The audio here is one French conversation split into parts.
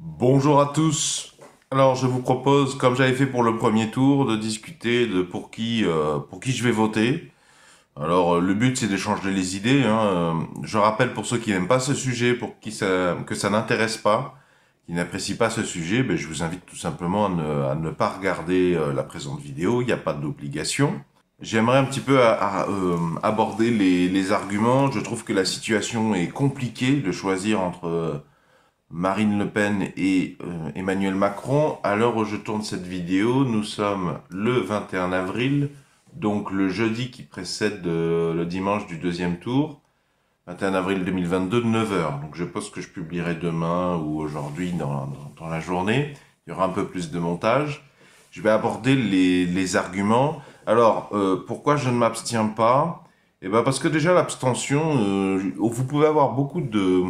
Bonjour à tous. Alors je vous propose, comme j'avais fait pour le premier tour, de discuter de pour qui, euh, pour qui je vais voter. Alors euh, le but c'est d'échanger les idées. Hein. Euh, je rappelle pour ceux qui n'aiment pas ce sujet, pour qui ça, que ça n'intéresse pas, qui n'apprécient pas ce sujet, ben, je vous invite tout simplement à ne, pas regarder la présente vidéo, il n'y a pas d'obligation. J'aimerais un petit peu aborder les, arguments. Je trouve que la situation est compliquée de choisir entre Marine Le Pen et euh, Emmanuel Macron. À l'heure où je tourne cette vidéo, nous sommes le 21 avril, donc le jeudi qui précède euh, le dimanche du deuxième tour, 21 avril 2022, 9h. Donc je pense que je publierai demain ou aujourd'hui dans, la journée. Il y aura un peu plus de montage. Je vais aborder les, arguments. Alors, euh, pourquoi je ne m'abstiens pas Eh bien parce que déjà l'abstention, vous pouvez avoir beaucoup de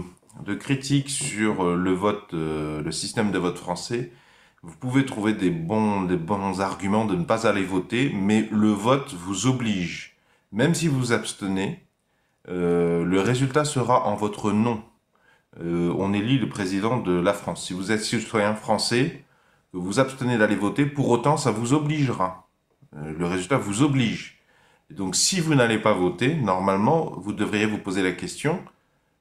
de critiques sur euh, le vote, euh, le système de vote français, vous pouvez trouver des bons, des bons arguments de ne pas aller voter, mais le vote vous oblige. Même si vous abstenez, euh, le résultat sera en votre nom. on élit le président de la France. Si vous êtes citoyen français, vous abstenez d'aller voter, pour autant ça vous obligera. le résultat vous oblige. donc si vous n'allez pas voter, normalement, vous devriez vous poser la question,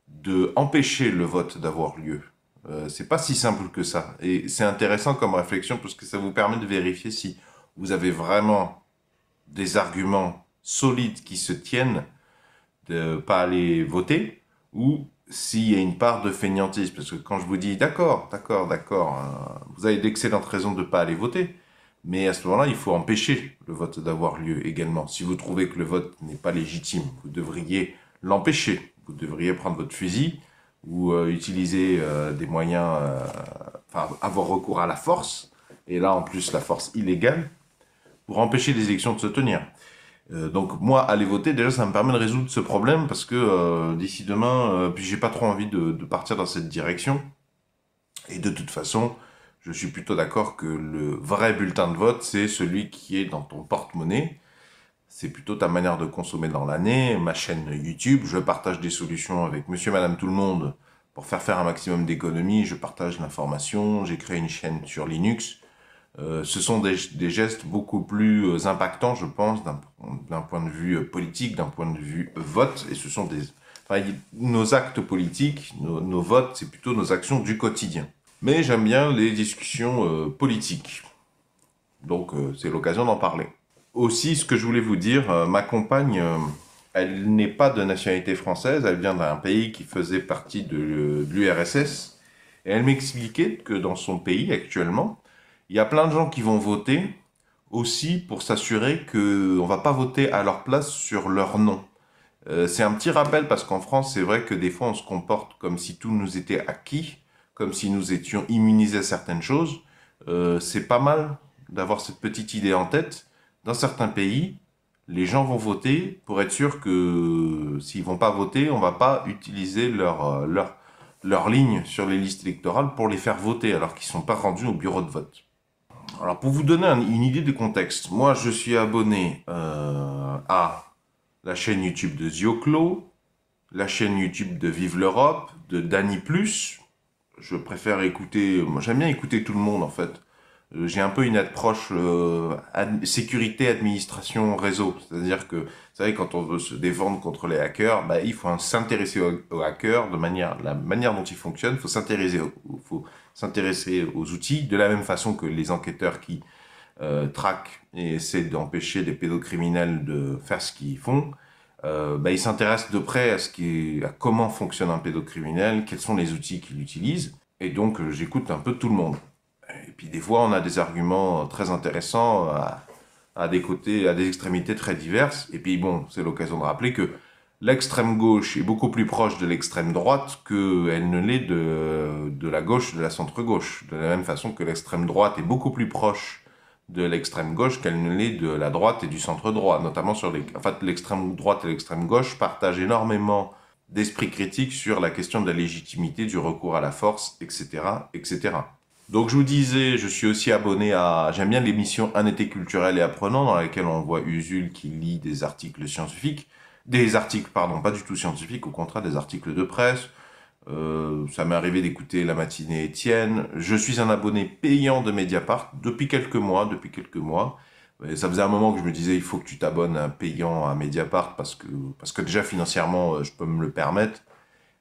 de empêcher le vote d'avoir lieu. Euh, c'est pas si simple que ça. Et c'est intéressant comme réflexion parce que ça vous permet de vérifier si vous avez vraiment des arguments solides qui se tiennent de pas aller voter ou s'il y a une part de fainéantisme, Parce que quand je vous dis d'accord, d'accord, d'accord, hein, vous avez d'excellentes raisons de ne pas aller voter. Mais à ce moment-là, il faut empêcher le vote d'avoir lieu également. Si vous trouvez que le vote n'est pas légitime, vous devriez l'empêcher vous devriez prendre votre fusil ou euh, utiliser euh, des moyens, euh, enfin avoir recours à la force, et là en plus la force illégale, pour empêcher les élections de se tenir. donc moi, aller voter, déjà, ça me permet de résoudre ce problème parce que d'ici demain, puis j'ai pas trop envie de, partir dans cette direction. Et de toute façon, je suis plutôt d'accord que le vrai bulletin de vote, c'est celui qui est dans ton porte-monnaie c'est plutôt ta manière de consommer dans l'année. Ma chaîne YouTube, je partage des solutions avec monsieur, madame, tout le monde pour faire faire un maximum d'économies. Je partage l'information, j'ai créé une chaîne sur Linux. Euh, ce sont des, gestes beaucoup plus euh, impactants, je pense, d'un point de vue euh, politique, d'un point de vue vote. Et ce sont des... Enfin, nos actes politiques, nos, votes, c'est plutôt nos actions du quotidien. Mais j'aime bien les discussions politiques. Donc, c'est l'occasion d'en parler aussi, ce que je voulais vous dire, euh, ma compagne, euh, elle n'est pas de nationalité française, elle vient d'un pays qui faisait partie de, euh, l'URSS. Et elle m'expliquait que dans son pays actuellement, il y a plein de gens qui vont voter aussi pour s'assurer qu'on ne va pas voter à leur place sur leur nom. c'est un petit rappel parce qu'en France, c'est vrai que des fois, on se comporte comme si tout nous était acquis, comme si nous étions immunisés à certaines choses. c'est pas mal d'avoir cette petite idée en tête dans certains pays, les gens vont voter pour être sûr que s'ils ne vont pas voter, on ne va pas utiliser leur, euh, leur, leur ligne sur les listes électorales pour les faire voter alors qu'ils ne sont pas rendus au bureau de vote. Alors pour vous donner une idée de contexte, moi je suis abonné euh, à la chaîne YouTube de Zioclo, la chaîne YouTube de Vive l'Europe, de Dany Plus. Je préfère écouter, moi j'aime bien écouter tout le monde en fait. Euh, j'ai un peu une approche euh, sécurité, administration, réseau. C'est-à-dire que, vous savez, quand on veut se défendre contre les hackers, bah, il faut s'intéresser aux, hackers de manière, la manière dont ils fonctionnent, il faut s'intéresser aux, faut s'intéresser aux outils, de la même façon que les enquêteurs qui euh, traquent et essaient d'empêcher les pédocriminels de faire ce qu'ils font. Bah, ils s'intéressent de près à ce qui à comment fonctionne un pédocriminel, quels sont les outils qu'il utilise, et donc j'écoute un peu tout le monde. Et puis des fois, on a des arguments très intéressants à, des côtés, à des extrémités très diverses. Et puis bon, c'est l'occasion de rappeler que l'extrême gauche est beaucoup plus proche de l'extrême droite qu'elle ne l'est de, la gauche, de la centre-gauche. De la même façon que l'extrême droite est beaucoup plus proche de l'extrême gauche qu'elle ne l'est de la droite et du centre-droit. Notamment sur les. En fait, l'extrême droite et l'extrême gauche partagent énormément d'esprit critique sur la question de la légitimité, du recours à la force, etc. etc. Donc je vous disais, je suis aussi abonné à... J'aime bien l'émission Un été culturel et apprenant, dans laquelle on voit Usul qui lit des articles scientifiques, des articles, pardon, pas du tout scientifiques, au contraire, des articles de presse. Euh, ça m'est arrivé d'écouter la matinée Étienne. Je suis un abonné payant de Mediapart depuis quelques mois, depuis quelques mois. ça faisait un moment que je me disais, il faut que tu t'abonnes un payant à Mediapart parce que, parce que déjà financièrement, euh, je peux me le permettre.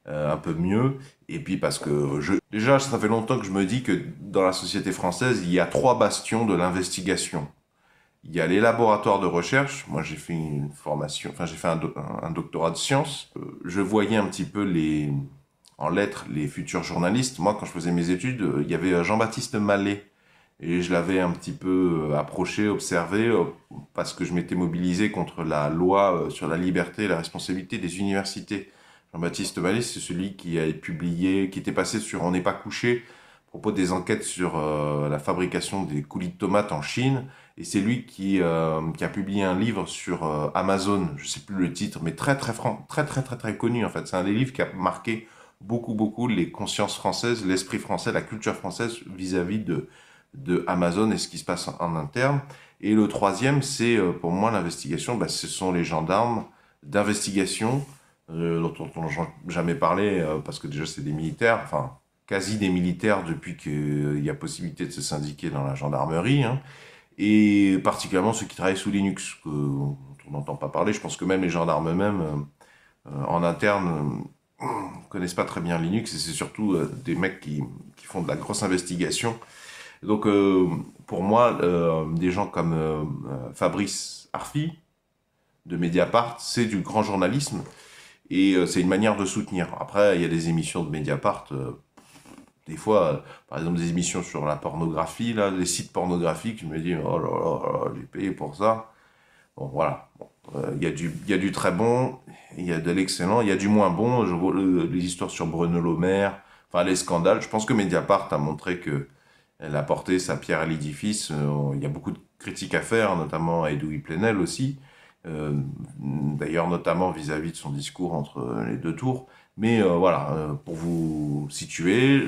Euh, un peu mieux. Et puis parce que déjà, ça fait longtemps que je me dis que dans la société française, il y a trois bastions de l'investigation. Il y a les laboratoires de recherche. Moi, j'ai fait une formation, enfin, j'ai fait un, doctorat de sciences. Euh, je voyais un petit peu les, en lettres les futurs journalistes. Moi, quand je faisais mes études, euh, il y avait Jean-Baptiste Mallet. Et je l'avais un petit peu approché, observé, parce que je m'étais mobilisé contre la loi sur la liberté et la responsabilité des universités Jean-Baptiste Vallée, c'est celui qui a publié, qui était passé sur On n'est pas couché, à propos des enquêtes sur euh, la fabrication des coulis de tomates en Chine. Et c'est lui qui, euh, a publié un livre sur euh, Amazon, je ne sais plus le titre, mais très très, très très très connu en fait. C'est un des livres qui a marqué beaucoup beaucoup les consciences françaises, l'esprit français, la culture française vis-à-vis de, Amazon et ce qui se passe en, interne. Et le troisième, c'est pour moi l'investigation, bah, ce sont les gendarmes d'investigation dont on n'a jamais parlé, euh, parce que déjà c'est des militaires, enfin quasi des militaires depuis qu'il y a possibilité de se syndiquer dans la gendarmerie, hein. et particulièrement ceux qui travaillent sous Linux, que, dont on n'entend pas parler. Je pense que même les gendarmes eux-mêmes, euh, en interne, euh, connaissent pas très bien Linux, et c'est surtout des mecs qui, qui, font de la grosse investigation. Donc pour moi, des gens comme Fabrice Arfi, de Mediapart, c'est du grand journalisme. Et euh, c'est une manière de soutenir. Après, il y a des émissions de Mediapart, euh, des fois, euh, par exemple, des émissions sur la pornographie, là, les sites pornographiques, je me dis, oh, oh là là, j'ai payé pour ça. Bon, voilà. Il y, a du, y, a du très bon, il y a de l'excellent, il y a du moins bon. Je vois les histoires sur Bruno Lomer, enfin les scandales. Je pense que Mediapart a montré que elle a porté sa pierre à l'édifice. Il y a beaucoup de critiques à faire, notamment à Edoui Plenel aussi. Euh, d'ailleurs notamment vis-à-vis de son discours entre les deux tours. Mais euh, voilà, euh, pour vous situer,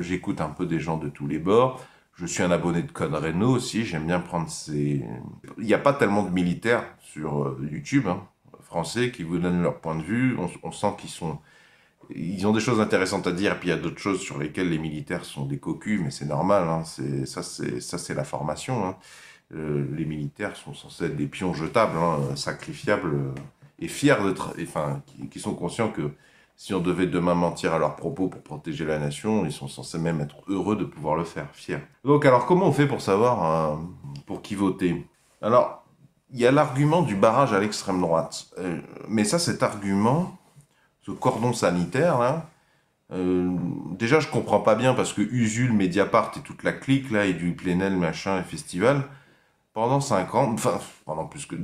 j'écoute un peu des gens de tous les bords. Je suis un abonné de Code Reno aussi, j'aime bien prendre ces... Il n'y a pas tellement de militaires sur YouTube, hein, français, qui vous donnent leur point de vue. On, sent qu'ils sont... Ils ont des choses intéressantes à dire, et puis il y a d'autres choses sur lesquelles les militaires sont des cocus, mais c'est normal, hein, ça c'est la formation. Hein. Euh, les militaires sont censés être des pions jetables, hein, sacrifiables euh, et fiers de, enfin, qui, sont conscients que si on devait demain mentir à leurs propos pour protéger la nation, ils sont censés même être heureux de pouvoir le faire, fiers. Donc alors comment on fait pour savoir euh, pour qui voter Alors il y a l'argument du barrage à l'extrême droite, mais ça cet argument, ce cordon sanitaire déjà, je comprends pas bien parce que Usul, Mediapart et toute la clique là, et du Plenel, machin, et festival, pendant cinq ans, enfin, pendant plus que...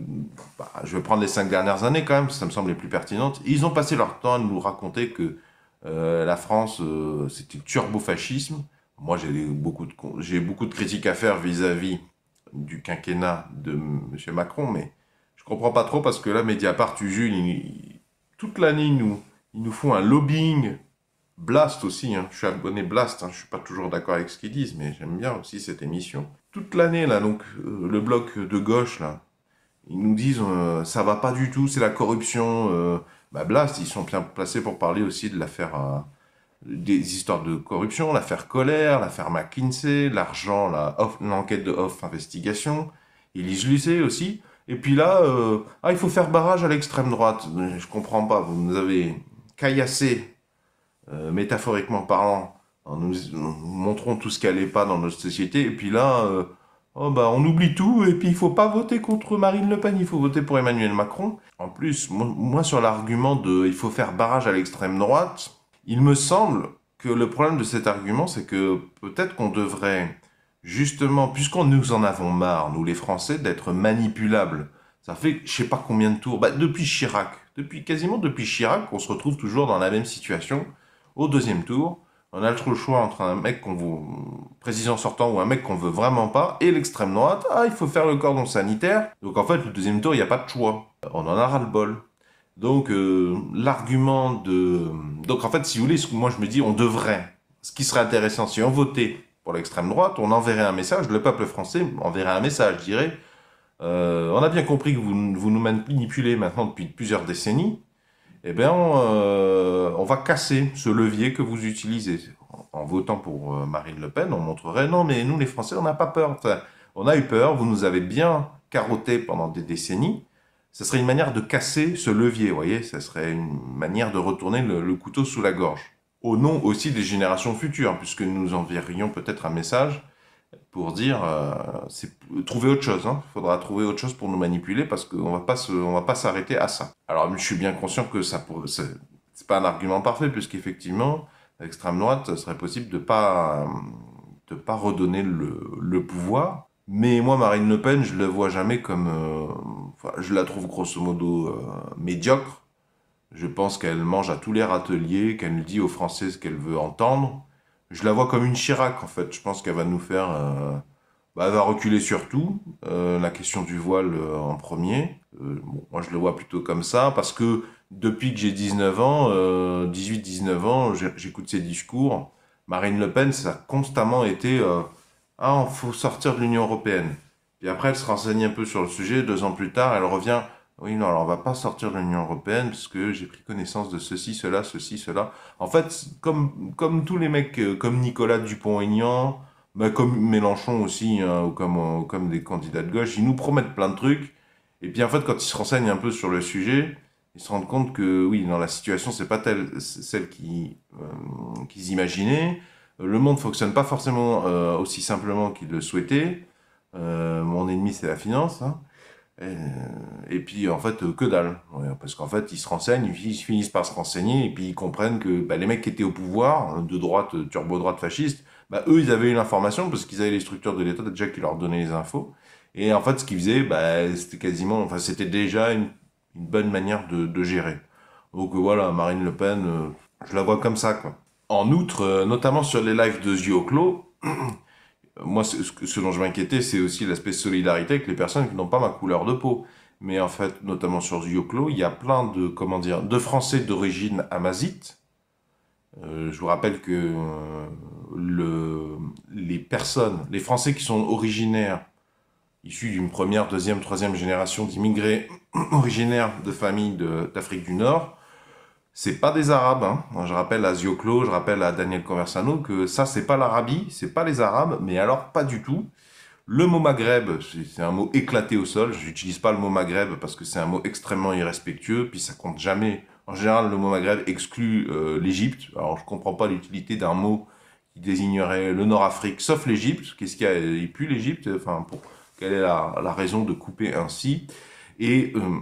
Bah, je vais prendre les 5 dernières années quand même, ça me semble les plus pertinentes. Ils ont passé leur temps à nous raconter que euh, la France, euh, c'était c'était turbo-fascisme. Moi, j'ai beaucoup, de, beaucoup de critiques à faire vis-à-vis du quinquennat de M. Macron, mais je comprends pas trop parce que là, Mediapart, Ujul, toute l'année, ils nous, ils nous font un lobbying. Blast aussi, hein. je suis abonné Blast, hein. je suis pas toujours d'accord avec ce qu'ils disent, mais j'aime bien aussi cette émission toute l'année, là, donc euh, le bloc de gauche, là, ils nous disent euh, ça va pas du tout, c'est la corruption. Euh, bah Blast, ils sont bien placés pour parler aussi de l'affaire euh, des histoires de corruption, l'affaire Colère, l'affaire McKinsey, l'argent, l'enquête de Off Investigation, Elise lycée aussi. Et puis là, ah, il faut faire barrage à l'extrême droite. Je comprends pas, vous nous avez caillassé, métaphoriquement parlant, Hein, nous, montrons tout ce qui n'allait pas dans notre société. Et puis là, euh, oh bah, on oublie tout. Et puis il faut pas voter contre Marine Le Pen, il faut voter pour Emmanuel Macron. En plus, moi, sur l'argument de il faut faire barrage à l'extrême droite, il me semble que le problème de cet argument, c'est que peut-être qu'on devrait justement, puisqu'on nous en avons marre, nous les Français, d'être manipulables. Ça fait je sais pas combien de tours. Bah, depuis Chirac, depuis quasiment depuis Chirac, on se retrouve toujours dans la même situation au deuxième tour on a le choix entre un mec qu'on veut, précision sortant ou un mec qu'on veut vraiment pas, et l'extrême droite, ah, il faut faire le cordon sanitaire. Donc en fait, le deuxième tour, il n'y a pas de choix. On en a ras-le-bol. Donc euh, l'argument de... Donc en fait, si vous voulez, moi je me dis, on devrait. Ce qui serait intéressant, si on votait pour l'extrême droite, on enverrait un message, le peuple français enverrait un message, je dirais, euh, on a bien compris que vous, vous nous manipulez maintenant depuis plusieurs décennies, eh bien, euh, on, va casser ce levier que vous utilisez. En, votant pour euh, Marine Le Pen, on montrerait non, mais nous, les Français, on n'a pas peur. on a eu peur, vous nous avez bien carotté pendant des décennies. Ce serait une manière de casser ce levier, vous voyez, ce serait une manière de retourner le, le couteau sous la gorge. Au nom aussi des générations futures, puisque nous enverrions peut-être un message pour dire euh, c'est trouver autre chose. Il hein. faudra trouver autre chose pour nous manipuler parce qu'on ne va pas s'arrêter à ça. Alors je suis bien conscient que ce n'est pas un argument parfait puisqu'effectivement l'extrême droite serait possible de pas pas redonner le, pouvoir. Mais moi Marine Le Pen je ne la vois jamais comme euh, je la trouve grosso modo euh, médiocre. Je pense qu'elle mange à tous les râteliers, qu'elle dit aux Français ce qu'elle veut entendre je la vois comme une Chirac en fait. Je pense qu'elle va nous faire. Euh, bah, va reculer sur tout. Euh, la question du voile euh, en premier. moi je le vois plutôt comme ça parce que depuis que j'ai 19 ans, 18-19 ans, j'écoute ses discours. Marine Le Pen, ça a constamment été Ah, il faut sortir de l'Union européenne. Puis après, elle se renseigne un peu sur le sujet. Deux ans plus tard, elle revient oui, non, alors on va pas sortir de l'Union européenne parce que j'ai pris connaissance de ceci, cela, ceci, cela. En fait, comme, tous les mecs, euh, comme Nicolas Dupont-Aignan, bah, comme Mélenchon aussi, hein, ou euh, comme, des candidats de gauche, ils nous promettent plein de trucs. Et puis en fait, quand ils se renseignent un peu sur le sujet, ils se rendent compte que oui, dans la situation, c'est pas telle, celle euh, qu'ils imaginaient. Le monde fonctionne pas forcément aussi simplement qu'ils le souhaitaient. mon ennemi, c'est la finance. Hein. Euh, et, puis en fait, euh, que dalle. parce qu'en fait, ils se renseignent, ils finissent par se renseigner, et puis ils comprennent que bah, les mecs qui étaient au pouvoir, hein, de droite, euh, turbo-droite fasciste, bah, eux, ils avaient eu l'information parce qu'ils avaient les structures de l'État déjà qui leur donnaient les infos. Et en fait, ce qu'ils faisaient, bah, c'était quasiment, enfin, c'était déjà une, bonne manière de, gérer. Donc voilà, Marine Le Pen, je la vois comme ça, quoi. En outre, notamment sur les lives de Zioclo, moi, ce, dont je m'inquiétais, c'est aussi l'aspect solidarité avec les personnes qui n'ont pas ma couleur de peau. Mais en fait, notamment sur Yoclo, il y a plein de, comment dire, de Français d'origine amazite. Euh, je vous rappelle que euh, les personnes, les Français qui sont originaires, issus d'une première, deuxième, troisième génération d'immigrés originaires de familles d'Afrique du Nord, c'est pas des Arabes. Hein. je rappelle à Zioclo, je rappelle à Daniel Conversano que ça, c'est pas l'Arabie, c'est pas les Arabes, mais alors pas du tout. Le mot Maghreb, c'est un mot éclaté au sol. Je n'utilise pas le mot Maghreb parce que c'est un mot extrêmement irrespectueux, puis ça compte jamais. En général, le mot Maghreb exclut euh, l'Égypte. Alors, je ne comprends pas l'utilité d'un mot qui désignerait le Nord-Afrique, sauf l'Égypte. Qu'est-ce qu'il y a Et puis l'Égypte, enfin, pour... quelle est la raison de couper ainsi et euh,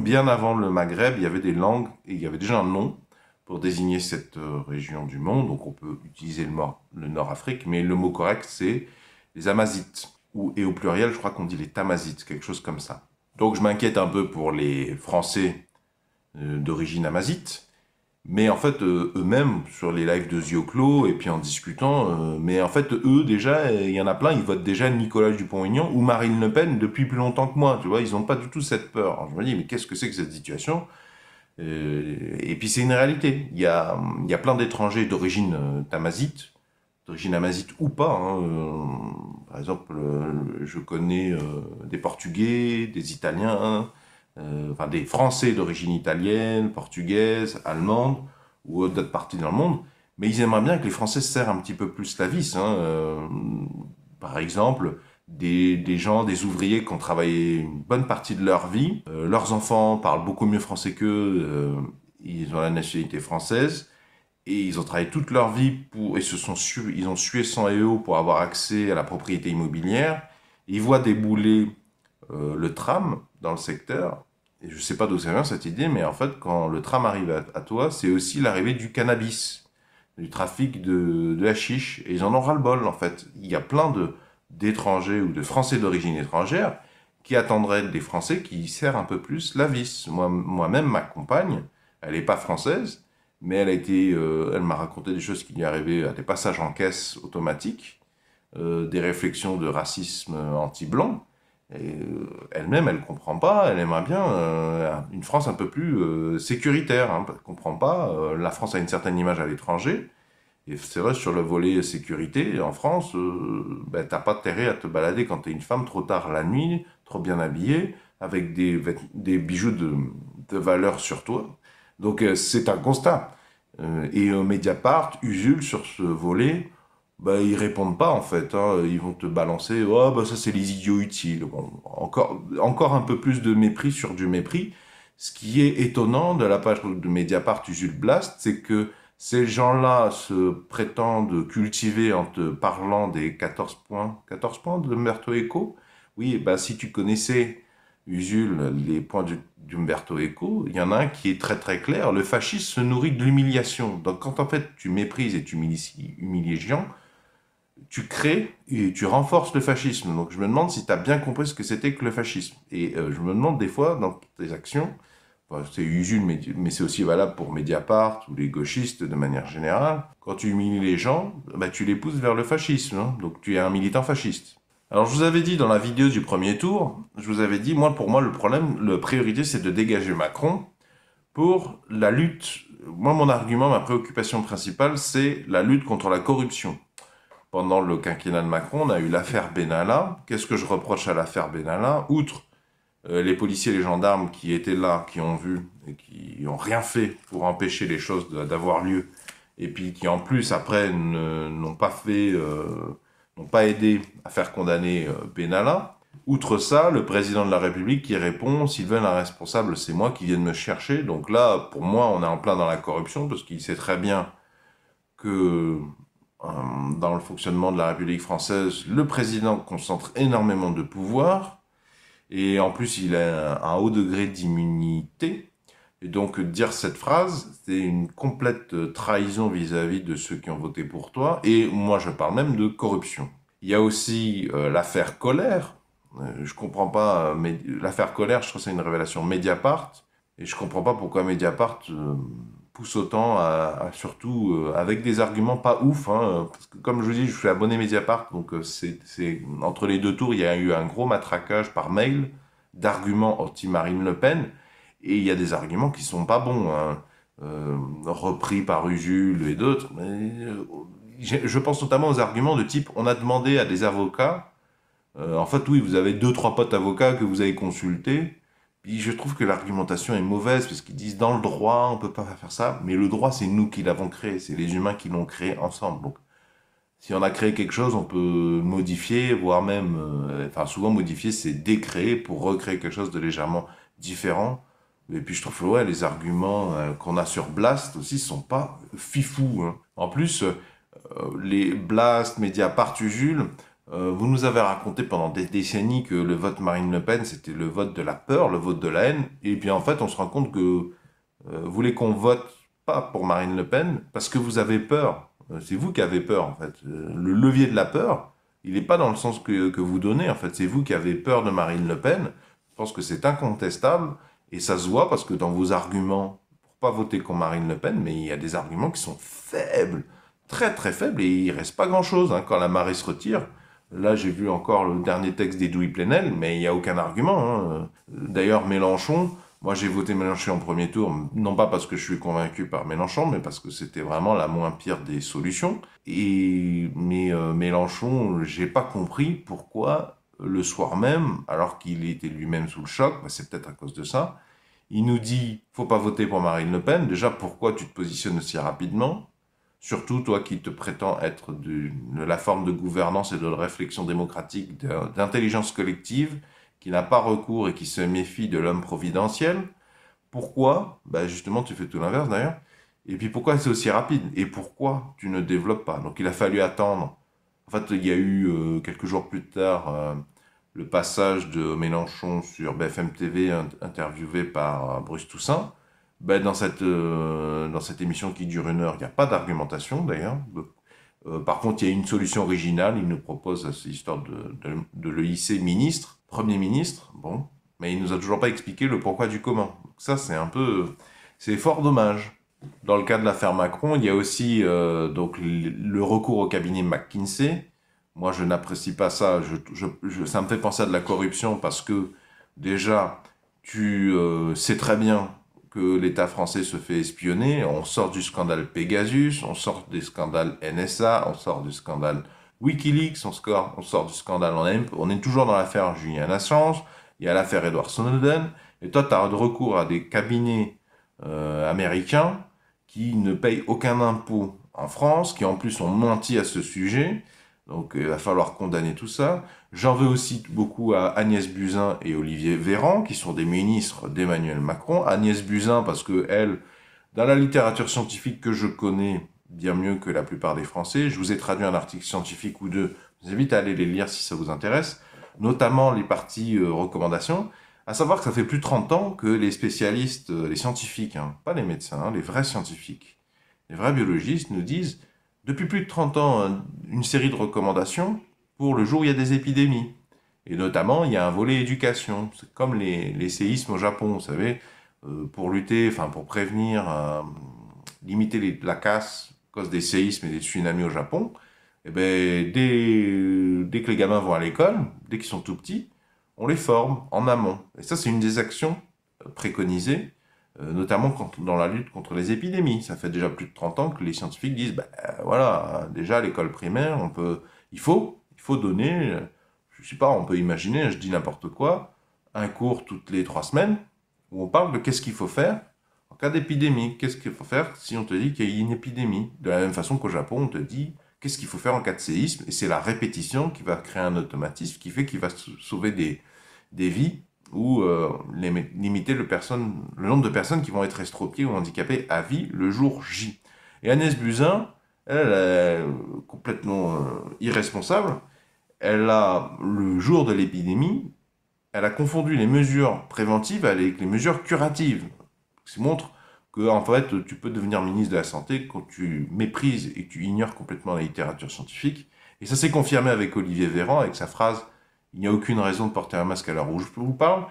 bien avant le Maghreb, il y avait des langues, et il y avait déjà un nom pour désigner cette euh, région du monde. Donc on peut utiliser le, mot le Nord-Afrique, mais le mot correct, c'est les Amazites. Ou, et au pluriel, je crois qu'on dit les Tamazites, quelque chose comme ça. Donc je m'inquiète un peu pour les Français euh, d'origine amazite, mais en fait, euh, eux-mêmes, sur les lives de Zioclo, et puis en discutant, euh, mais en fait, eux, déjà, il y en a plein, ils votent déjà Nicolas Dupont-Aignan ou Marine Le Pen depuis plus longtemps que moi, tu vois, ils n'ont pas du tout cette peur. Alors, je me dis, mais qu'est-ce que c'est que cette situation euh, Et puis, c'est une réalité. Il y a, y a plein d'étrangers d'origine tamazite, d'origine amazite ou pas. Hein, par exemple, je connais des Portugais, des Italiens, euh, des Français d'origine italienne, portugaise, allemande ou d'autres parties dans le monde, mais ils aimeraient bien que les Français serrent un petit peu plus la vis. Hein. Euh, par exemple, des, gens, des ouvriers qui ont travaillé une bonne partie de leur vie, euh, leurs enfants parlent beaucoup mieux français qu'eux, ils ont la nationalité française, et ils ont travaillé toute leur vie pour, et se sont ils ont sué 100 et eau pour avoir accès à la propriété immobilière. Ils voient débouler le tram dans le secteur et je sais pas d'où ça vient cette idée, mais en fait, quand le tram arrive à, toi, c'est aussi l'arrivée du cannabis, du trafic de, de hashish. Et ils en ont ras-le-bol, en fait. Il y a plein de d'étrangers ou de Français d'origine étrangère qui attendraient des Français qui serrent un peu plus la vis. Moi-même, ma compagne, elle n'est pas française, mais elle été, euh, elle m'a raconté des choses qui lui arrivaient à des passages en caisse automatiques, euh, des réflexions de racisme anti-blanc, euh, elle-même, elle comprend pas, elle aimerait bien euh, une France un peu plus euh, sécuritaire. Hein, elle comprend pas. la France a une certaine image à l'étranger. Et c'est vrai, sur le volet sécurité, en France, ben, t'as pas intérêt à te balader quand tu es une femme trop tard la nuit, trop bien habillée, avec des, bijoux de, de, valeur sur toi. Donc c'est un constat. et Mediapart usule sur ce volet bah, ils répondent pas en fait. Hein. Ils vont te balancer, oh bah ça c'est les idiots utiles. encore, encore un peu plus de mépris sur du mépris. Ce qui est étonnant de la page de Mediapart Usul Blast, c'est que ces gens-là se prétendent cultiver en te parlant des 14 points, 14 points de Umberto Eco. Oui, bah si tu connaissais Usul, les points d'Umberto Eco, il y en a un qui est très très clair. Le fasciste se nourrit de l'humiliation. Donc quand en fait tu méprises et tu humilies, humilies gens, tu crées et tu renforces le fascisme. Donc je me demande si tu as bien compris ce que c'était que le fascisme. Et euh, je me demande des fois, dans tes actions, c'est usule, mais, c'est aussi valable pour Mediapart ou les gauchistes de manière générale, quand tu humilies les gens, bah, tu les pousses vers le fascisme. Hein. Donc tu es un militant fasciste. Alors je vous avais dit dans la vidéo du premier tour, je vous avais dit, moi pour moi le problème, la priorité c'est de dégager Macron pour la lutte. Moi mon argument, ma préoccupation principale, c'est la lutte contre la corruption pendant le quinquennat de Macron, on a eu l'affaire Benalla. Qu'est-ce que je reproche à l'affaire Benalla Outre euh, les policiers et les gendarmes qui étaient là, qui ont vu et qui n'ont rien fait pour empêcher les choses d'avoir lieu, et puis qui en plus après n'ont pas fait, euh, n'ont pas aidé à faire condamner euh, Benalla. Outre ça, le président de la République qui répond Sylvain, un responsable, c'est moi qui viens de me chercher. Donc là, pour moi, on est en plein dans la corruption parce qu'il sait très bien que euh, dans le fonctionnement de la République française, le président concentre énormément de pouvoir, et en plus il a un haut degré d'immunité, et donc dire cette phrase, c'est une complète trahison vis-à-vis de ceux qui ont voté pour toi, et moi je parle même de corruption. Il y a aussi euh, l'affaire Colère, je euh, je comprends pas, mais l'affaire Colère, je trouve c'est une révélation Mediapart, et je comprends pas pourquoi Mediapart sautant, surtout euh, avec des arguments pas ouf. Hein, comme je vous dis, je suis abonné Mediapart, donc euh, c'est entre les deux tours, il y a eu un gros matraquage par mail d'arguments anti-Marine Le Pen, et il y a des arguments qui sont pas bons, hein. euh, repris par Usul et d'autres. Je pense notamment aux arguments de type on a demandé à des avocats. en fait, oui, vous avez deux trois potes avocats que vous avez consultés je trouve que l'argumentation est mauvaise parce qu'ils disent dans le droit, on peut pas faire ça, mais le droit c'est nous qui l'avons créé, c'est les humains qui l'ont créé ensemble. Donc si on a créé quelque chose, on peut modifier, voire même, euh, enfin souvent modifier, c'est décréer pour recréer quelque chose de légèrement différent. Et puis je trouve que ouais, les arguments euh, qu'on a sur Blast aussi sont pas fifous. Hein. En plus, euh, les Blast, média Jules, euh, vous nous avez raconté pendant des décennies que le vote Marine Le Pen, c'était le vote de la peur, le vote de la haine. Et puis en fait, on se rend compte que euh, vous voulez qu'on vote pas pour Marine Le Pen parce que vous avez peur. Euh, c'est vous qui avez peur en fait. Le levier de la peur, il n'est pas dans le sens que, que vous donnez en fait. C'est vous qui avez peur de Marine Le Pen. Je pense que c'est incontestable et ça se voit parce que dans vos arguments pour pas voter contre Marine Le Pen, mais il y a des arguments qui sont faibles, très très faibles et il reste pas grand chose hein, quand la marée se retire Là, j'ai vu encore le dernier texte d'Edoui Plenel, mais il n'y a aucun argument. Hein. D'ailleurs, Mélenchon, moi j'ai voté Mélenchon en premier tour, non pas parce que je suis convaincu par Mélenchon, mais parce que c'était vraiment la moins pire des solutions. Et mais euh, Mélenchon, j'ai pas compris pourquoi le soir même, alors qu'il était lui-même sous le choc, c'est peut-être à cause de ça. Il nous dit, faut pas voter pour Marine Le Pen. Déjà, pourquoi tu te positionnes aussi rapidement Surtout toi qui te prétends être de la forme de gouvernance et de réflexion démocratique d'intelligence collective qui n'a pas recours et qui se méfie de l'homme providentiel. Pourquoi bah, Justement, tu fais tout l'inverse d'ailleurs. Et puis pourquoi c'est aussi rapide Et pourquoi tu ne développes pas Donc il a fallu attendre. En fait, il y a eu euh, quelques jours plus tard euh, le passage de Mélenchon sur BFM TV interviewé par euh, Bruce Toussaint ben, dans, cette, euh, dans cette émission qui dure une heure, il n'y a pas d'argumentation d'ailleurs. Euh, par contre, il y a une solution originale. Il nous propose cette histoire de, de, le lycée ministre, Premier ministre. Bon, mais il nous a toujours pas expliqué le pourquoi du comment. ça, c'est un peu, c'est fort dommage. Dans le cas de l'affaire Macron, il y a aussi euh, donc le recours au cabinet McKinsey. Moi, je n'apprécie pas ça. ça me fait penser à de la corruption parce que déjà, tu sais très bien que l'État français se fait espionner. On sort du scandale Pegasus, on sort des scandales NSA, on sort du scandale Wikileaks, on, on sort du scandale. On est, on est toujours dans l'affaire Julian Assange, il y a l'affaire Edward Snowden. Et toi, tu as recours à des cabinets euh, américains qui ne payent aucun impôt en France, qui en plus ont menti à ce sujet donc il euh, va falloir condamner tout ça. J'en veux aussi beaucoup à Agnès Buzyn et Olivier Véran, qui sont des ministres d'Emmanuel Macron. Agnès Buzyn, parce que elle, dans la littérature scientifique que je connais bien mieux que la plupart des Français, je vous ai traduit un article scientifique ou deux. Je vous invite à aller les lire si ça vous intéresse, notamment les parties euh, recommandations. À savoir que ça fait plus de 30 ans que les spécialistes, euh, les scientifiques, hein, pas les médecins, hein, les vrais scientifiques, les vrais biologistes nous disent depuis plus de 30 ans euh, une série de recommandations pour le jour où il y a des épidémies. Et notamment, il y a un volet éducation. C'est comme les, séismes au Japon, vous savez, euh, pour lutter, enfin pour prévenir, euh, limiter la casse cause des séismes et des tsunamis au Japon. Et eh bien dès, dès que les gamins vont à l'école, dès qu'ils sont tout petits, on les forme en amont. Et ça, c'est une des actions préconisées euh, notamment dans la lutte contre les épidémies. Ça fait déjà plus de 30 ans que les scientifiques disent, ben, voilà, déjà à l'école primaire, on peut, il faut, il faut donner, euh, je ne sais pas, on peut imaginer, je dis n'importe quoi, un cours toutes les trois semaines où on parle de qu'est-ce qu'il faut faire en cas d'épidémie, qu'est-ce qu'il faut faire si on te dit qu'il y a une épidémie. De la même façon qu'au Japon, on te dit qu'est-ce qu'il faut faire en cas de séisme, et c'est la répétition qui va créer un automatisme qui fait qu'il va sauver des, des vies ou euh, limiter le, nombre de personnes qui vont être estropiées ou handicapées à vie le jour J. Et Agnès Buzyn, elle est complètement euh, irresponsable. Elle a, le jour de l'épidémie, elle a confondu les mesures préventives avec les mesures curatives. Ce qui montre que, en fait, tu peux devenir ministre de la Santé quand tu méprises et tu ignores complètement la littérature scientifique. Et ça s'est confirmé avec Olivier Véran, avec sa phrase il n'y a aucune raison de porter un masque à la où je vous parle,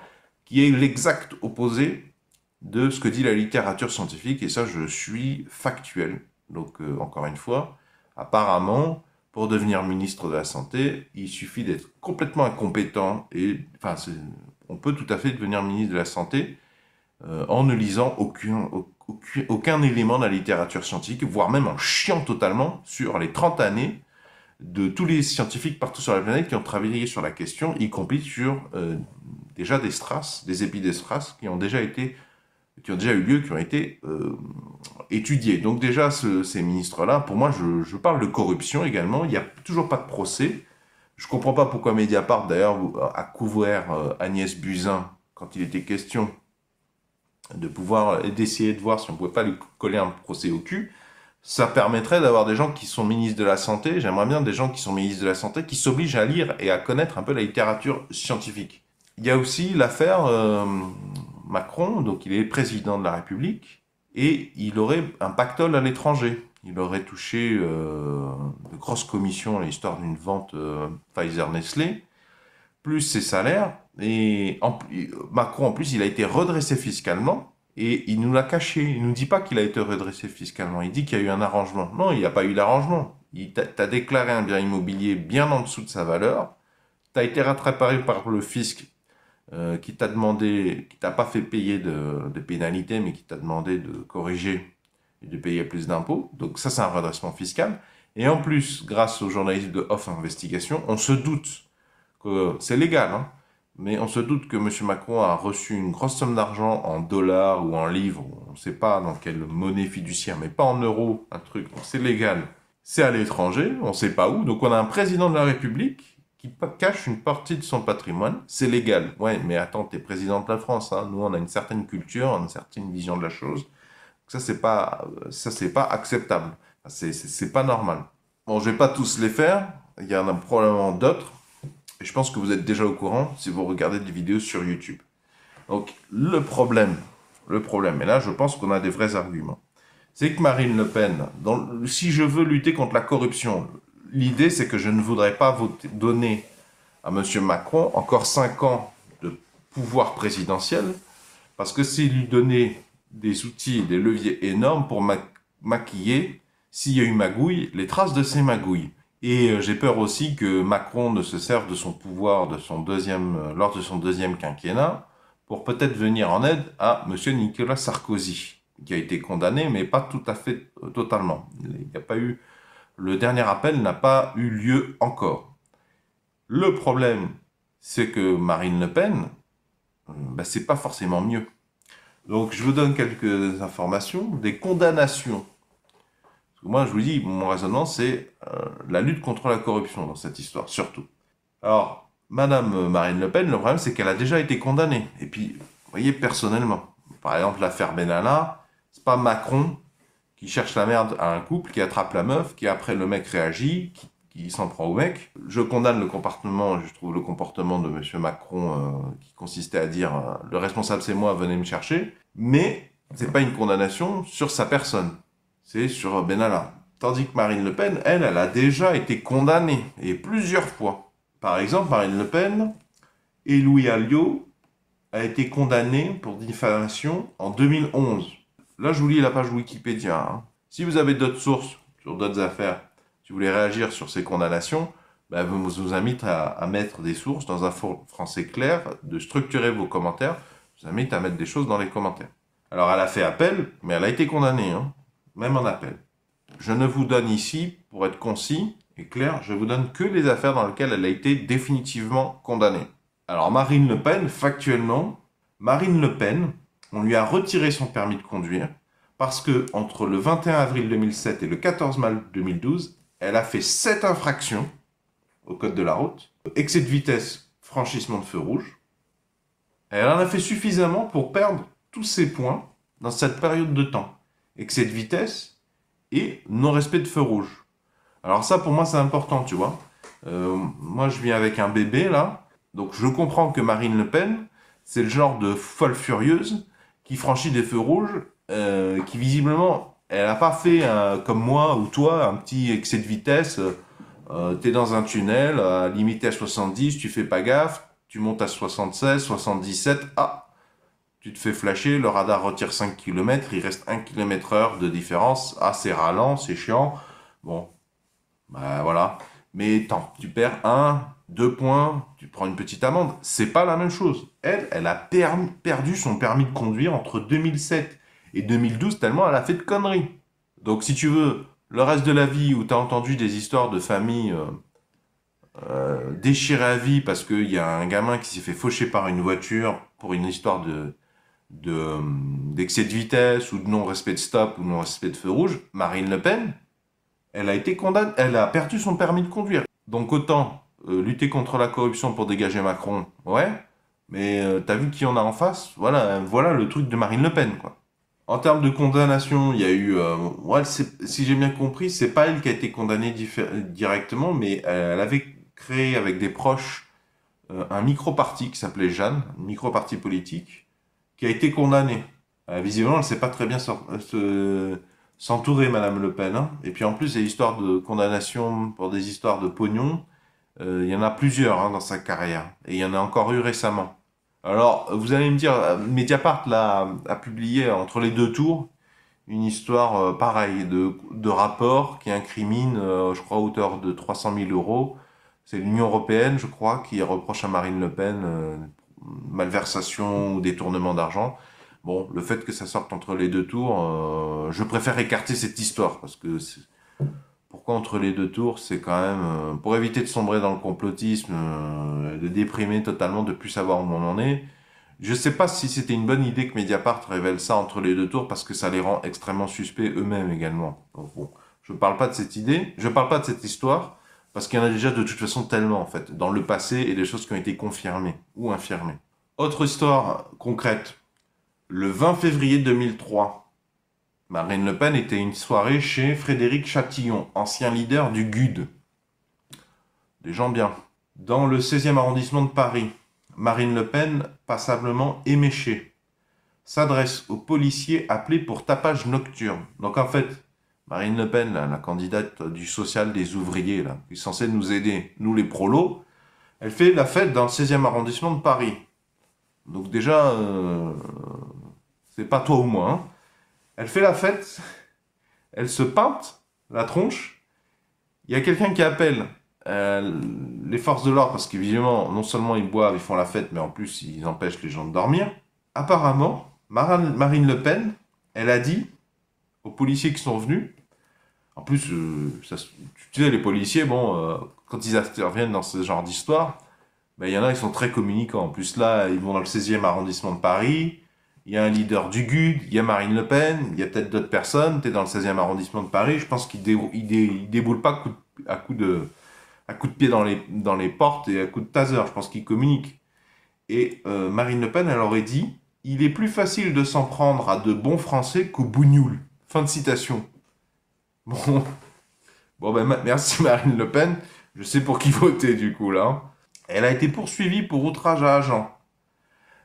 qui est l'exact opposé de ce que dit la littérature scientifique, et ça je suis factuel. Donc euh, encore une fois, apparemment, pour devenir ministre de la Santé, il suffit d'être complètement incompétent, et enfin, on peut tout à fait devenir ministre de la Santé euh, en ne lisant aucun élément de la littérature scientifique, voire même en chiant totalement sur les 30 années de tous les scientifiques partout sur la planète qui ont travaillé sur la question, y compris sur euh, déjà des strass, des épis des strass qui ont déjà été qui ont déjà eu lieu, qui ont été euh, étudiés. Donc déjà, ces ministres-là, pour moi, je, parle de corruption également. Il n'y a toujours pas de procès. Je ne comprends pas pourquoi Mediapart, d'ailleurs, a couvert euh, Agnès Buzyn quand il était question de pouvoir d'essayer de voir si on ne pouvait pas lui coller un procès au cul ça permettrait d'avoir des gens qui sont ministres de la Santé, j'aimerais bien des gens qui sont ministres de la Santé, qui s'obligent à lire et à connaître un peu la littérature scientifique. Il y a aussi l'affaire euh, Macron, donc il est président de la République, et il aurait un pactole à l'étranger. Il aurait touché euh, de grosses commissions à l'histoire d'une vente euh, Pfizer-Nestlé, plus ses salaires, et Macron en plus il a été redressé fiscalement, et il nous l'a caché. Il nous dit pas qu'il a été redressé fiscalement. Il dit qu'il y a eu un arrangement. Non, il n'y a pas eu d'arrangement. Tu as déclaré un bien immobilier bien en dessous de sa valeur. Tu as été rattrapé par le fisc euh, qui t'a demandé, qui t'a pas fait payer de, de pénalité, mais qui t'a demandé de corriger et de payer plus d'impôts. Donc ça, c'est un redressement fiscal. Et en plus, grâce au journalisme de Off Investigation, on se doute que c'est légal. Hein mais on se doute que M. Macron a reçu une grosse somme d'argent en dollars ou en livres, on ne sait pas dans quelle monnaie fiduciaire, mais pas en euros, un truc, c'est légal. C'est à l'étranger, on ne sait pas où, donc on a un président de la République qui cache une partie de son patrimoine, c'est légal. Ouais, mais attends, tu es président de la France, hein. nous on a une certaine culture, une certaine vision de la chose. Donc ça c'est pas, euh, ça c'est pas acceptable, c'est pas normal. Bon, je vais pas tous les faire, il y en a probablement d'autres, je pense que vous êtes déjà au courant si vous regardez des vidéos sur YouTube. Donc, le problème, le problème, et là, je pense qu'on a des vrais arguments, c'est que Marine Le Pen, si je veux lutter contre la corruption, l'idée, c'est que je ne voudrais pas vous donner à M. Macron encore 5 ans de pouvoir présidentiel, parce que c'est lui donner des outils, des leviers énormes pour maquiller, s'il y a eu magouille, les traces de ces magouilles. Et euh, j'ai peur aussi que Macron ne se serve de son pouvoir de son deuxième, euh, lors de son deuxième quinquennat pour peut-être venir en aide à M. Nicolas Sarkozy, qui a été condamné, mais pas tout à fait euh, totalement. Il a pas eu, le dernier appel n'a pas eu lieu encore. Le problème, c'est que Marine Le Pen, ce ben, c'est pas forcément mieux. Donc je vous donne quelques informations. Des condamnations moi, je vous dis, mon raisonnement, c'est euh, la lutte contre la corruption dans cette histoire, surtout. Alors, Madame Marine Le Pen, le problème, c'est qu'elle a déjà été condamnée. Et puis, vous voyez, personnellement, par exemple, l'affaire Benalla, c'est pas Macron qui cherche la merde à un couple, qui attrape la meuf, qui après le mec réagit, qui, s'en prend au mec. Je condamne le comportement, je trouve le comportement de Monsieur Macron euh, qui consistait à dire euh, le responsable c'est moi, venez me chercher. Mais c'est pas une condamnation sur sa personne c'est sur Benalla. Tandis que Marine Le Pen, elle, elle a déjà été condamnée, et plusieurs fois. Par exemple, Marine Le Pen et Louis Alliot a été condamné pour diffamation en 2011. Là, je vous lis la page Wikipédia. Hein. Si vous avez d'autres sources sur d'autres affaires, si vous voulez réagir sur ces condamnations, ben, je vous invite à, mettre des sources dans un français clair, de structurer vos commentaires. Je vous invite à mettre des choses dans les commentaires. Alors, elle a fait appel, mais elle a été condamnée. Hein même en appel. Je ne vous donne ici, pour être concis et clair, je vous donne que les affaires dans lesquelles elle a été définitivement condamnée. Alors Marine Le Pen, factuellement, Marine Le Pen, on lui a retiré son permis de conduire parce que entre le 21 avril 2007 et le 14 mars 2012, elle a fait sept infractions au code de la route, excès de vitesse, franchissement de feu rouge. Elle en a fait suffisamment pour perdre tous ses points dans cette période de temps excès de vitesse et non-respect de feu rouge. Alors ça, pour moi, c'est important, tu vois. Euh, moi, je viens avec un bébé, là. Donc, je comprends que Marine Le Pen, c'est le genre de folle furieuse qui franchit des feux rouges, euh, qui visiblement, elle n'a pas fait, euh, comme moi ou toi, un petit excès de vitesse. Tu es dans un tunnel, limité à 70, tu fais pas gaffe, tu montes à 76, 77, ah, tu te fais flasher, le radar retire 5 km, il reste 1 km heure de différence. Ah, c'est ralent, c'est chiant. Bon, bah voilà. Mais tant, tu perds 1, 2 points, tu prends une petite amende. C'est pas la même chose. Elle, elle a perdu son permis de conduire entre 2007 et 2012 tellement elle a fait de conneries. Donc si tu veux, le reste de la vie où tu as entendu des histoires de famille euh, euh, déchirées à vie parce qu'il y a un gamin qui s'est fait faucher par une voiture pour une histoire de, euh, d'excès de, vitesse ou de non-respect de stop ou non-respect de feu rouge, Marine Le Pen, elle a été condamnée, elle a perdu son permis de conduire. Donc autant euh, lutter contre la corruption pour dégager Macron, ouais, mais euh, t'as vu qui en a en face Voilà, voilà le truc de Marine Le Pen, quoi. En termes de condamnation, il y a eu, si j'ai bien compris, c'est pas elle qui a été condamnée directement, mais elle avait créé avec des proches un micro-parti qui s'appelait Jeanne, un micro-parti politique, qui a été condamnée. Euh, visiblement, elle ne sait pas très bien euh, s'entourer, Madame Le Pen. Hein. Et puis en plus, les histoires de condamnation pour des histoires de pognon, euh, il y en a plusieurs hein, dans sa carrière. Et il y en a encore eu récemment. Alors, vous allez me dire, Mediapart là, a, publié entre les deux tours une histoire pareille de, de, rapport qui incrimine, je crois, à hauteur de 300 000 euros. C'est l'Union européenne, je crois, qui reproche à Marine Le Pen malversation ou détournement d'argent. Bon, le fait que ça sorte entre les deux tours, euh, je préfère écarter cette histoire parce que pourquoi entre les deux tours, c'est quand même euh, pour éviter de sombrer dans le complotisme, euh, de déprimer totalement, de plus savoir où on en est. Je sais pas si c'était une bonne idée que Mediapart révèle ça entre les deux tours parce que ça les rend extrêmement suspects eux-mêmes également. Donc bon, je parle pas de cette idée, je parle pas de cette histoire. Parce qu'il y en a déjà de toute façon tellement, en fait, dans le passé et des choses qui ont été confirmées ou infirmées. Autre histoire concrète. Le 20 février 2003, Marine Le Pen était une soirée chez Frédéric Chatillon, ancien leader du GUD. Des gens bien. Dans le 16e arrondissement de Paris, Marine Le Pen, passablement éméchée, s'adresse aux policiers appelés pour tapage nocturne. Donc en fait, Marine Le Pen, la candidate du social des ouvriers, là, qui est censée nous aider, nous les prolos, elle fait la fête dans le 16e arrondissement de Paris. Donc déjà, euh, c'est pas toi au moins. Hein. Elle fait la fête, elle se peint la tronche. Il y a quelqu'un qui appelle euh, les forces de l'ordre parce qu'évidemment, non seulement ils boivent, ils font la fête, mais en plus ils empêchent les gens de dormir. Apparemment, Marine Le Pen, elle a dit aux policiers qui sont venus en plus, euh, tu sais, les policiers, bon, euh, quand ils interviennent dans ce genre d'histoire, ben, il y en a qui sont très communicants. En plus, là, ils vont dans le 16e arrondissement de Paris, il y a un leader du GUD, il y a Marine Le Pen, il y a peut-être d'autres personnes, tu es dans le 16e arrondissement de Paris, je pense qu'ils ne déboulent pas à coup de, à pied dans les, portes et à coup de taser, je pense qu'ils communiquent. Et euh, Marine Le Pen, elle aurait dit, il est plus facile de s'en prendre à de bons Français qu'aux bougnoules. Fin de citation. Bon. Bon, ben, merci Marine Le Pen. Je sais pour qui voter, du coup, là. Elle a été poursuivie pour outrage à agent.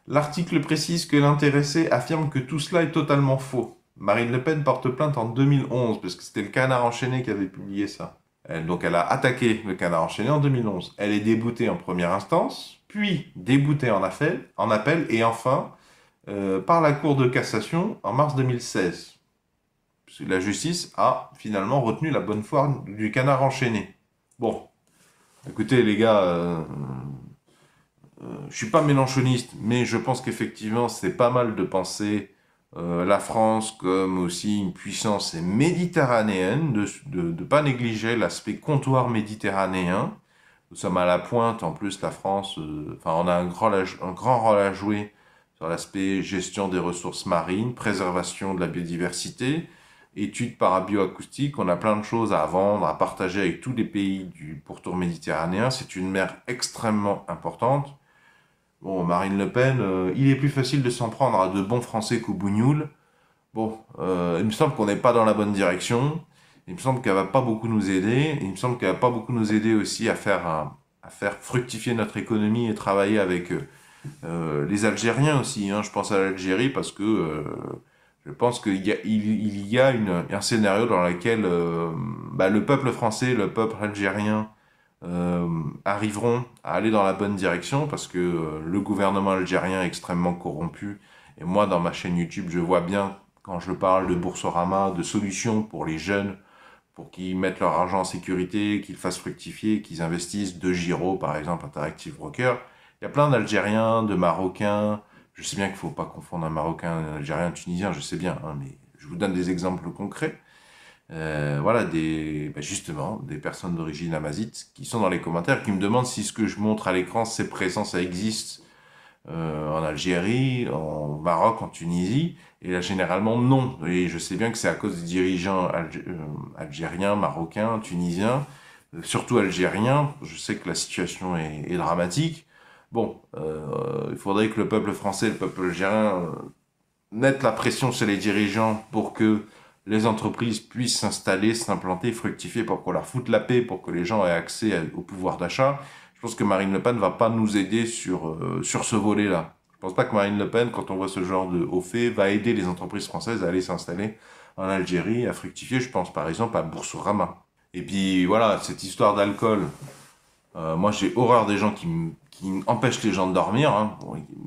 L'article précise que l'intéressé affirme que tout cela est totalement faux. Marine Le Pen porte plainte en 2011, parce que c'était le canard enchaîné qui avait publié ça. Euh, donc elle a attaqué le canard enchaîné en 2011. Elle est déboutée en première instance, puis déboutée en appel, en appel et enfin euh, par la Cour de cassation en mars 2016 la justice a finalement retenu la bonne foi du canard enchaîné. Bon, écoutez les gars, je euh, ne euh, je suis pas mélanchoniste, mais je pense qu'effectivement c'est pas mal de penser euh, la France comme aussi une puissance méditerranéenne, de ne pas négliger l'aspect comptoir méditerranéen. Nous sommes à la pointe, en plus la France, enfin on a un grand, un grand rôle à jouer sur l'aspect gestion des ressources marines, préservation de la biodiversité, études bioacoustique. on a plein de choses à vendre, à partager avec tous les pays du pourtour méditerranéen. C'est une mer extrêmement importante. Bon, Marine Le Pen, euh, il est plus facile de s'en prendre à de bons Français qu'au Bougnoul. Bon, euh, il me semble qu'on n'est pas dans la bonne direction. Il me semble qu'elle va pas beaucoup nous aider. Il me semble qu'elle va pas beaucoup nous aider aussi à faire, à, faire fructifier notre économie et travailler avec euh, les Algériens aussi. Hein. Je pense à l'Algérie parce que je pense qu'il y a, il, y a un scénario dans lequel euh, bah, le peuple français, le peuple algérien euh, arriveront à aller dans la bonne direction parce que euh, le gouvernement algérien est extrêmement corrompu. Et moi, dans ma chaîne YouTube, je vois bien quand je parle de Boursorama, de solutions pour les jeunes, pour qu'ils mettent leur argent en sécurité, qu'ils fassent fructifier, qu'ils investissent de Giro, par exemple, Interactive Broker. Il y a plein d'Algériens, de Marocains, je sais bien qu'il ne faut pas confondre un Marocain, un Algérien, un Tunisien, je sais bien, hein, mais je vous donne des exemples concrets. Euh, voilà, des, ben justement, des personnes d'origine amazite qui sont dans les commentaires, qui me demandent si ce que je montre à l'écran, c'est présent, ça existe euh, en Algérie, en Maroc, en Tunisie. Et là, généralement, non. Et je sais bien que c'est à cause des dirigeants euh, algériens, marocains, tunisiens, surtout algériens. Je sais que la situation est dramatique. Bon, euh, il faudrait que le peuple français, le peuple algérien euh, mette la pression sur les dirigeants pour que les entreprises puissent s'installer, s'implanter, fructifier, pour qu'on leur foute la paix, pour que les gens aient accès au pouvoir d'achat. Je pense que Marine Le Pen ne va pas nous aider sur, euh, sur ce volet-là. Je ne pense pas que Marine Le Pen, quand on voit ce genre de haut fait, va aider les entreprises françaises à aller s'installer en Algérie, à fructifier. Je pense par exemple à Boursorama. Et puis voilà, cette histoire d'alcool. moi j'ai horreur des gens qui me qui empêche les gens de dormir. Hein.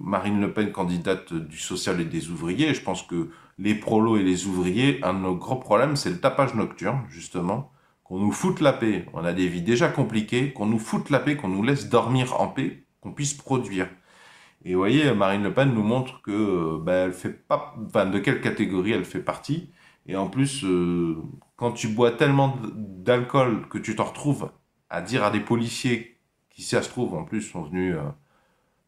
Marine Le Pen, candidate du social et des ouvriers, je pense que les prolos et les ouvriers, un de nos gros problèmes, c'est le tapage nocturne, justement. Qu'on nous foute la paix. On a des vies déjà compliquées, qu'on nous foute la paix, qu'on nous laisse dormir en paix, qu'on puisse produire. Et vous voyez, Marine Le Pen nous montre que euh, ben, elle fait pas, enfin, de quelle catégorie elle fait partie. Et en plus, euh, quand tu bois tellement d'alcool que tu t'en retrouves à dire à des policiers si ça se trouve, en plus, sont venus euh,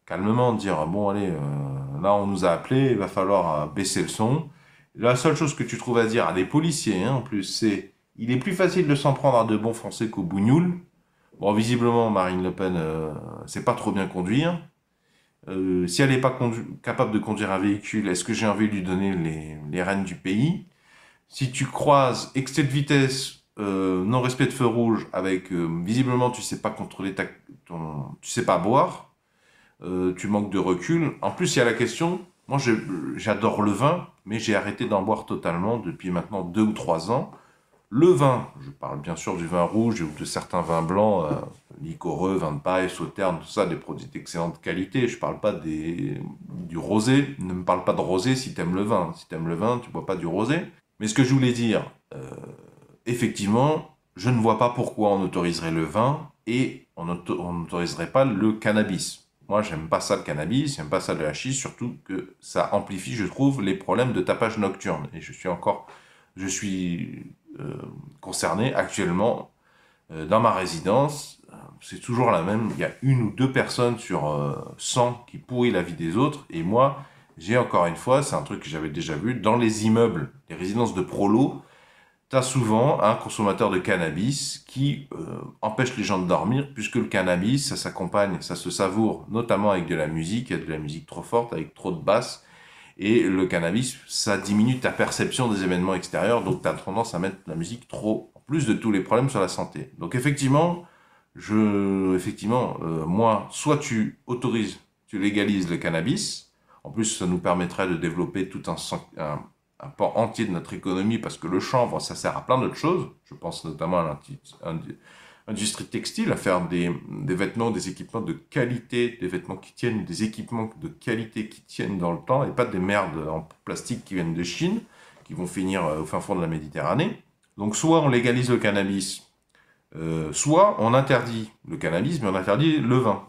calmement dire ah Bon, allez, euh, là, on nous a appelés, il va falloir euh, baisser le son. La seule chose que tu trouves à dire à des policiers, hein, en plus, c'est Il est plus facile de s'en prendre à de bons Français qu'aux bougnoules. Bon, visiblement, Marine Le Pen, c'est pas trop bien conduire. Hein. si elle n'est pas capable de conduire un véhicule, est-ce que j'ai envie de lui donner les, les rênes du pays Si tu croises excès de vitesse euh, non-respect de feu rouge avec euh, visiblement tu sais pas contrôler ta, ton, tu sais pas boire, euh, tu manques de recul. En plus, il y a la question. Moi, j'adore le vin, mais j'ai arrêté d'en boire totalement depuis maintenant deux ou trois ans. Le vin, je parle bien sûr du vin rouge ou de certains vins blancs, licoreux, vin de paille, sauterne, tout ça, des produits d'excellente qualité. Je parle pas des, du rosé. Ne me parle pas de rosé si tu aimes le vin. Si tu aimes le vin, tu bois pas du rosé. Mais ce que je voulais dire, effectivement, je ne vois pas pourquoi on autoriserait le vin et on n'autoriserait pas le cannabis. Moi, j'aime pas ça le cannabis, j'aime pas ça le hachis, surtout que ça amplifie, je trouve, les problèmes de tapage nocturne. Et je suis encore, je suis euh, concerné actuellement euh, dans ma résidence. C'est toujours la même. Il y a une ou deux personnes sur 100 euh, qui pourrit la vie des autres. Et moi, j'ai encore une fois, c'est un truc que j'avais déjà vu, dans les immeubles, les résidences de prolo, tu souvent un consommateur de cannabis qui euh, empêche les gens de dormir, puisque le cannabis, ça s'accompagne, ça se savoure, notamment avec de la musique, avec de la musique trop forte, avec trop de basses. Et le cannabis, ça diminue ta perception des événements extérieurs, donc tu as tendance à mettre la musique trop, en plus de tous les problèmes sur la santé. Donc effectivement, je, effectivement, euh, moi, soit tu autorises, tu légalises le cannabis, en plus ça nous permettrait de développer tout un, un un pan entier de notre économie parce que le chanvre, ça sert à plein d'autres choses. Je pense notamment à l'industrie textile, à faire des, vêtements, des équipements de qualité, des vêtements qui tiennent, des équipements de qualité qui tiennent dans le temps et pas des merdes en plastique qui viennent de Chine, qui vont finir euh, au fin fond de la Méditerranée. Donc soit on légalise le cannabis, euh, soit on interdit le cannabis, mais on interdit le vin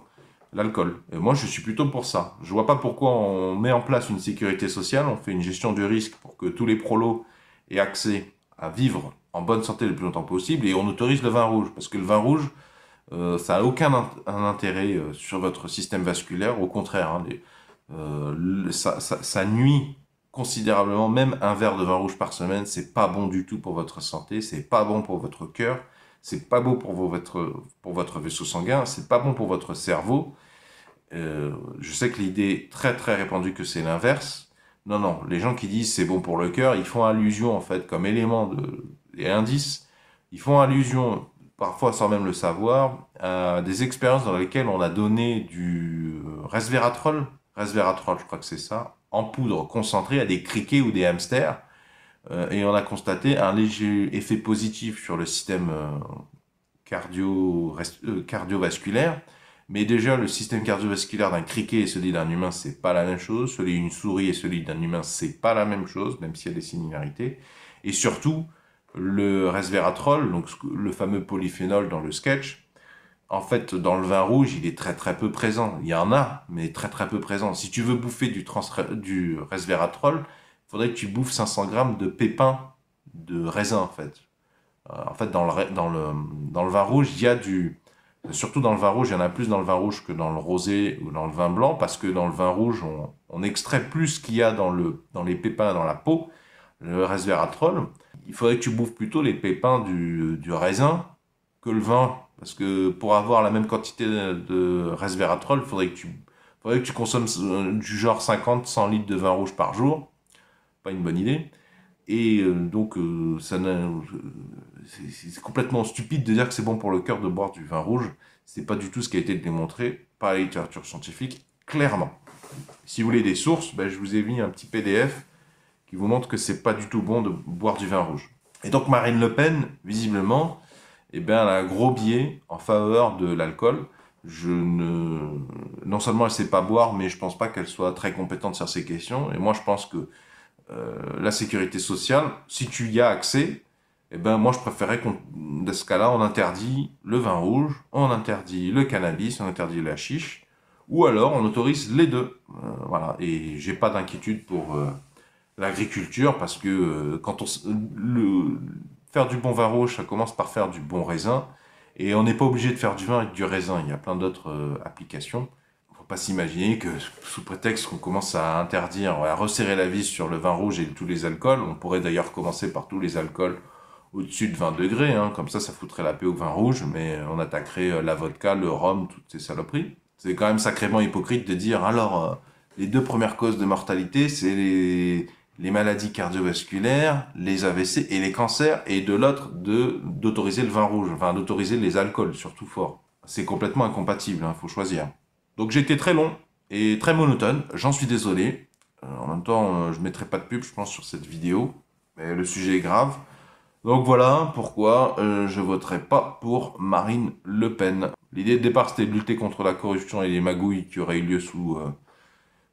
l'alcool. Et moi, je suis plutôt pour ça. Je vois pas pourquoi on met en place une sécurité sociale, on fait une gestion du risque pour que tous les prolos aient accès à vivre en bonne santé le plus longtemps possible et on autorise le vin rouge. Parce que le vin rouge, euh, ça n'a aucun intérêt euh, sur votre système vasculaire. Au contraire, hein, euh, ça, nuit considérablement. Même un verre de vin rouge par semaine, c'est pas bon du tout pour votre santé, c'est pas bon pour votre cœur, c'est pas bon pour, votre, pour votre vaisseau sanguin, c'est pas bon pour votre cerveau. Euh, je sais que l'idée très très répandue que c'est l'inverse. Non, non, les gens qui disent c'est bon pour le cœur, ils font allusion en fait comme élément de, et indice, ils font allusion parfois sans même le savoir à des expériences dans lesquelles on a donné du euh, resveratrol, resveratrol je crois que c'est ça, en poudre concentrée à des criquets ou des hamsters euh, et on a constaté un léger effet positif sur le système cardiovasculaire mais déjà, le système cardiovasculaire d'un criquet et celui d'un humain, c'est pas la même chose. Celui d'une souris et celui d'un humain, c'est pas la même chose, même s'il y a des similarités. Et surtout, le resveratrol, donc le fameux polyphénol dans le sketch, en fait, dans le vin rouge, il est très très peu présent. Il y en a, mais très très peu présent. Si tu veux bouffer du, resveratrol, faudrait que tu bouffes 500 grammes de pépins de raisin, en fait. Euh, en fait, dans dans le vin rouge, il y a du Surtout dans le vin rouge, il y en a plus dans le vin rouge que dans le rosé ou dans le vin blanc, parce que dans le vin rouge, on, extrait plus ce qu'il y a dans, le, dans les pépins, dans la peau, le resveratrol. Il faudrait que tu bouffes plutôt les pépins du, raisin que le vin, parce que pour avoir la même quantité de resveratrol, il faudrait que tu, faudrait que tu consommes euh, du genre 50-100 litres de vin rouge par jour. Pas une bonne idée. Et euh, donc, euh, euh, c'est complètement stupide de dire que c'est bon pour le cœur de boire du vin rouge. C'est pas du tout ce qui a été démontré par la littérature scientifique, clairement. Si vous voulez des sources, ben, je vous ai mis un petit PDF qui vous montre que c'est pas du tout bon de boire du vin rouge. Et donc Marine Le Pen, visiblement, eh ben, elle a un gros biais en faveur de l'alcool. Je ne... Non seulement elle sait pas boire, mais je pense pas qu'elle soit très compétente sur ces questions. Et moi, je pense que euh, la sécurité sociale, si tu y as accès, eh ben moi je préférais qu'on, on interdit le vin rouge, on interdit le cannabis, on interdit la chiche, ou alors on autorise les deux. Euh, voilà. Et j'ai pas d'inquiétude pour euh, l'agriculture parce que quand on le, faire du bon vin rouge, ça commence par faire du bon raisin, et on n'est pas obligé de faire du vin avec du raisin. Il y a plein d'autres applications pas s'imaginer que sous prétexte qu'on commence à interdire, à resserrer la vis sur le vin rouge et tous les alcools, on pourrait d'ailleurs commencer par tous les alcools au-dessus de 20 degrés, hein, comme ça ça foutrait la paix au vin rouge, mais on attaquerait euh, la vodka, le rhum, toutes ces saloperies. C'est quand même sacrément hypocrite de dire alors euh, les deux premières causes de mortalité, c'est les, les maladies cardiovasculaires, les AVC et les cancers, et de l'autre, de, d'autoriser le vin rouge, enfin d'autoriser les alcools, surtout fort. C'est complètement incompatible, il hein, faut choisir. Donc j'ai été très long et très monotone, j'en suis désolé. Euh, en même temps, je euh, je mettrai pas de pub, je pense, sur cette vidéo, mais le sujet est grave. Donc voilà pourquoi je euh, je voterai pas pour Marine Le Pen. L'idée de départ, c'était de lutter contre la corruption et les magouilles qui auraient eu lieu sous,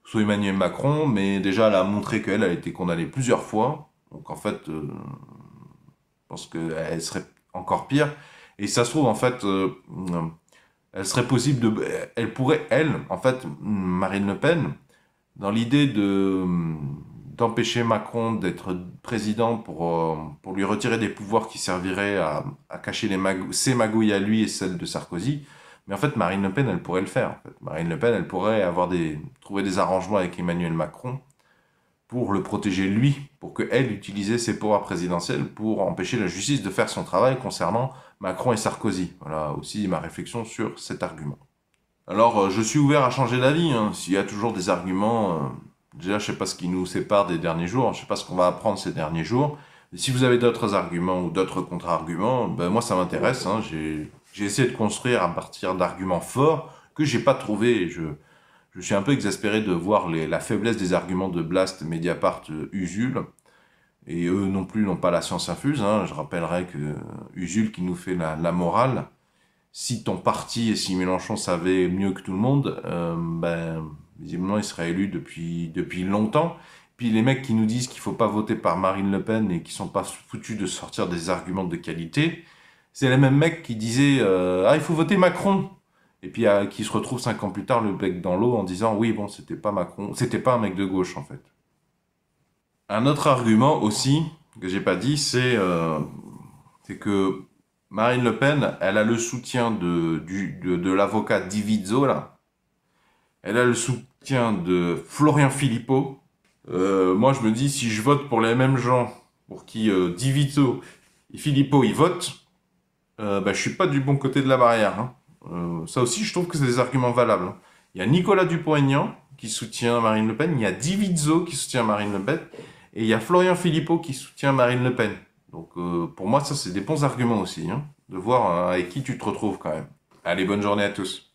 sous Emmanuel Macron, mais déjà, elle a montré qu'elle a été condamnée plusieurs fois. Donc en fait, je pense qu'elle serait encore pire. Et ça se trouve, en fait, elle serait possible de... Elle pourrait, elle, en fait, Marine Le Pen, dans l'idée de d'empêcher Macron d'être président pour, euh, pour lui retirer des pouvoirs qui serviraient à, cacher les ses magouilles à lui et celles de Sarkozy. Mais en fait, Marine Le Pen, elle pourrait le faire. Marine Le Pen, elle pourrait avoir des, trouver des arrangements avec Emmanuel Macron pour le protéger lui, pour qu'elle utilise ses pouvoirs présidentiels pour empêcher la justice de faire son travail concernant Macron et Sarkozy. Voilà aussi ma réflexion sur cet argument. Alors, euh, je suis ouvert à changer d'avis. Hein. S'il y a toujours des arguments, euh, déjà, je sais pas ce qui nous sépare des derniers jours, je sais pas ce qu'on va apprendre ces derniers jours. si vous avez d'autres arguments ou d'autres contre-arguments, ben moi ça m'intéresse. Hein. J'ai essayé de construire à partir d'arguments forts que j'ai pas trouvé. Je, je suis un peu exaspéré de voir la faiblesse des arguments de Blast, Mediapart, euh, Usul et eux non plus n'ont pas la science infuse. Hein. Je rappellerai que euh, Usul qui nous fait la, morale, si ton parti et si Mélenchon savaient mieux que tout le monde, euh, ben, visiblement il serait élu depuis, depuis longtemps. Puis les mecs qui nous disent qu'il ne faut pas voter par Marine Le Pen et qui sont pas foutus de sortir des arguments de qualité, c'est les mêmes mecs qui disaient euh, ah il faut voter Macron et puis qui se retrouvent cinq ans plus tard le bec dans l'eau en disant oui bon c'était pas Macron, c'était pas un mec de gauche en fait. Un autre argument aussi que j'ai pas dit, euh, c'est que Marine Le Pen, elle a le soutien de, l'avocat Divizzo, là. Elle a le soutien de Florian Philippot. Euh, moi, je me dis, si je vote pour les mêmes gens pour qui euh, Divizzo et Philippot y votent, euh, bah, je suis pas du bon côté de la barrière. Hein. Euh, ça aussi, je trouve que c'est des arguments valables. Hein. Il y a Nicolas Dupont-Aignan qui soutient Marine Le Pen, il y a Divizzo qui soutient Marine Le Pen, et il y a Florian Philippot qui soutient Marine Le Pen. Donc euh, pour moi, ça, c'est des bons arguments aussi, hein, de voir euh, avec qui tu te retrouves quand même. Allez, bonne journée à tous.